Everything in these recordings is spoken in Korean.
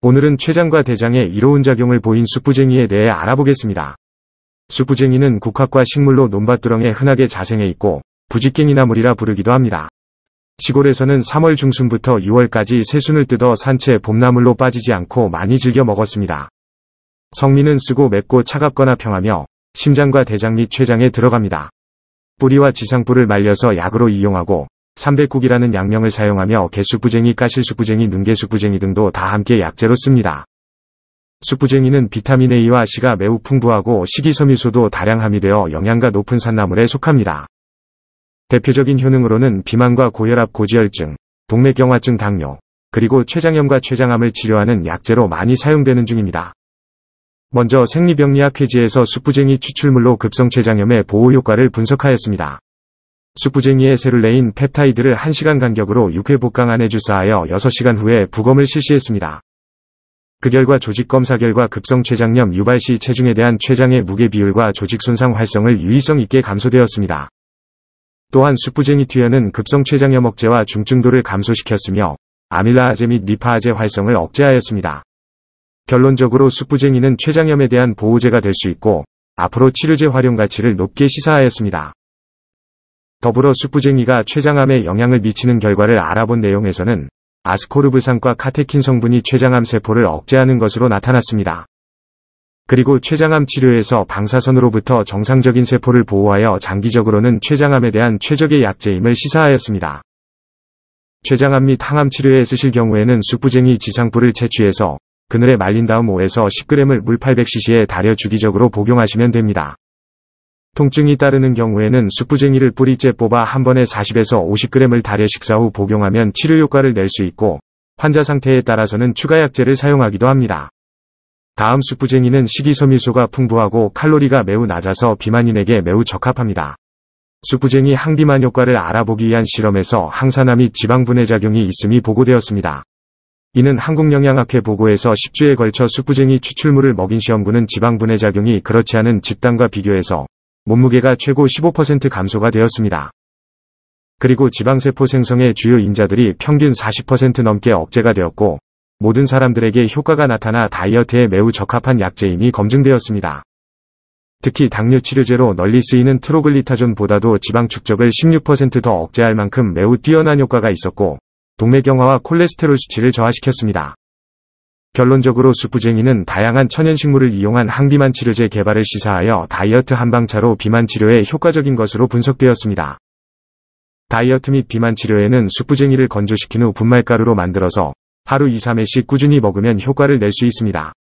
오늘은 최장과 대장의 이로운 작용을 보인 숙부쟁이에 대해 알아보겠습니다. 숙부쟁이는 국화과 식물로 논밭두렁에 흔하게 자생해 있고 부지깽이나물이라 부르기도 합니다. 시골에서는 3월 중순부터 6월까지 새순을 뜯어 산채 봄나물로 빠지지 않고 많이 즐겨 먹었습니다. 성미는 쓰고 맵고 차갑거나 평하며 심장과 대장 및 췌장에 들어갑니다. 뿌리와 지상부를 말려서 약으로 이용하고 3 0 9국이라는 양명을 사용하며 개수부쟁이, 가실수부쟁이, 능계수부쟁이 등도 다 함께 약재로 씁니다. 수부쟁이는 비타민 A와 C가 매우 풍부하고 식이섬유소도 다량 함유되어 영양가 높은 산나물에 속합니다. 대표적인 효능으로는 비만과 고혈압, 고지혈증, 동맥경화증, 당뇨, 그리고 췌장염과 췌장암을 치료하는 약재로 많이 사용되는 중입니다. 먼저 생리병리학 회지에서 수부쟁이 추출물로 급성 췌장염의 보호 효과를 분석하였습니다. 숙부쟁이의 세를 내인 펩타이드를 1시간 간격으로 6회 복강 안에 주사하여 6시간 후에 부검을 실시했습니다. 그 결과 조직 검사 결과 급성 췌장염 유발 시 체중에 대한 췌장의 무게 비율과 조직 손상 활성을 유의성 있게 감소되었습니다. 또한 숙부쟁이 튀어는 급성 췌장염 억제와 중증도를 감소시켰으며 아밀라아제 및 리파아제 활성을 억제하였습니다. 결론적으로 숙부쟁이는 췌장염에 대한 보호제가 될 수 있고 앞으로 치료제 활용 가치를 높게 시사하였습니다. 더불어 숯부쟁이가 췌장암에 영향을 미치는 결과를 알아본 내용에서는 아스코르브산과 카테킨 성분이 췌장암 세포를 억제하는 것으로 나타났습니다. 그리고 췌장암 치료에서 방사선으로부터 정상적인 세포를 보호하여 장기적으로는 췌장암에 대한 최적의 약제임을 시사하였습니다. 췌장암 및 항암 치료에 쓰실 경우에는 숯부쟁이 지상풀을 채취해서 그늘에 말린 다음 5에서 10g을 물 800cc에 달여 주기적으로 복용하시면 됩니다. 통증이 따르는 경우에는 숯부쟁이를 뿌리째 뽑아 한 번에 40에서 50g을 달여 식사 후 복용하면 치료 효과를 낼 수 있고 환자 상태에 따라서는 추가 약제를 사용하기도 합니다. 다음 숯부쟁이는 식이섬유소가 풍부하고 칼로리가 매우 낮아서 비만인에게 매우 적합합니다. 숯부쟁이 항비만 효과를 알아보기 위한 실험에서 항산화 및 지방분해 작용이 있음이 보고되었습니다. 이는 한국영양학회 보고에서 10주에 걸쳐 숯부쟁이 추출물을 먹인 시험부는 지방분해 작용이 그렇지 않은 집단과 비교해서 몸무게가 최고 15% 감소가 되었습니다. 그리고 지방세포 생성의 주요 인자들이 평균 40% 넘게 억제가 되었고 모든 사람들에게 효과가 나타나 다이어트에 매우 적합한 약재임이 검증되었습니다. 특히 당뇨 치료제로 널리 쓰이는 트로글리타존보다도 지방 축적을 16%더 억제할 만큼 매우 뛰어난 효과가 있었고 동맥경화와 콜레스테롤 수치를 저하시켰습니다. 결론적으로 수부쟁이는 다양한 천연식물을 이용한 항비만 치료제 개발을 시사하여 다이어트 한방차로 비만 치료에 효과적인 것으로 분석되었습니다. 다이어트 및 비만 치료에는 숙부쟁이를 건조시킨 후 분말가루로 만들어서 하루 2, 3회씩 꾸준히 먹으면 효과를 낼 수 있습니다.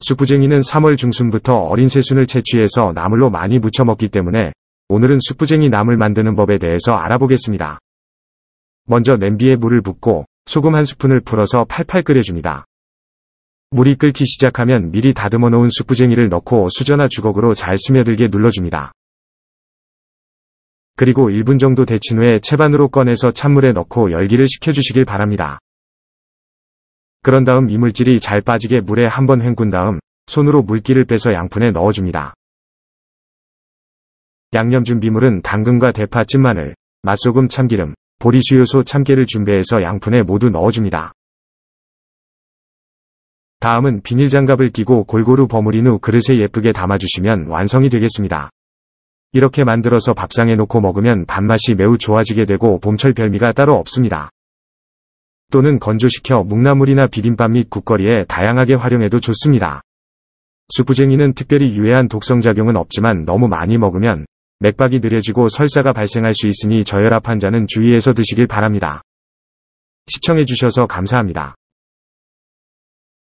숙부쟁이는 3월 중순부터 어린 새순을 채취해서 나물로 많이 무쳐 먹기 때문에 오늘은 숙부쟁이 나물 만드는 법에 대해서 알아보겠습니다. 먼저 냄비에 물을 붓고 소금 한 스푼을 풀어서 팔팔 끓여줍니다. 물이 끓기 시작하면 미리 다듬어 놓은 숯부쟁이를 넣고 수저나 주걱으로 잘 스며들게 눌러줍니다. 그리고 1분 정도 데친 후에 채반으로 꺼내서 찬물에 넣고 열기를 식혀주시길 바랍니다. 그런 다음 이물질이 잘 빠지게 물에 한번 헹군 다음 손으로 물기를 빼서 양푼에 넣어줍니다. 양념 준비물은 당근과 대파, 찐마늘, 맛소금, 참기름, 보리주유소 참깨를 준비해서 양푼에 모두 넣어줍니다. 다음은 비닐장갑을 끼고 골고루 버무린 후 그릇에 예쁘게 담아주시면 완성이 되겠습니다. 이렇게 만들어서 밥상에 놓고 먹으면 밥맛이 매우 좋아지게 되고 봄철 별미가 따로 없습니다. 또는 건조시켜 묵나물이나 비빔밥 및 국거리에 다양하게 활용해도 좋습니다. 수프쟁이는 특별히 유해한 독성작용은 없지만 너무 많이 먹으면 맥박이 느려지고 설사가 발생할 수 있으니 저혈압 환자는 주의해서 드시길 바랍니다. 시청해주셔서 감사합니다.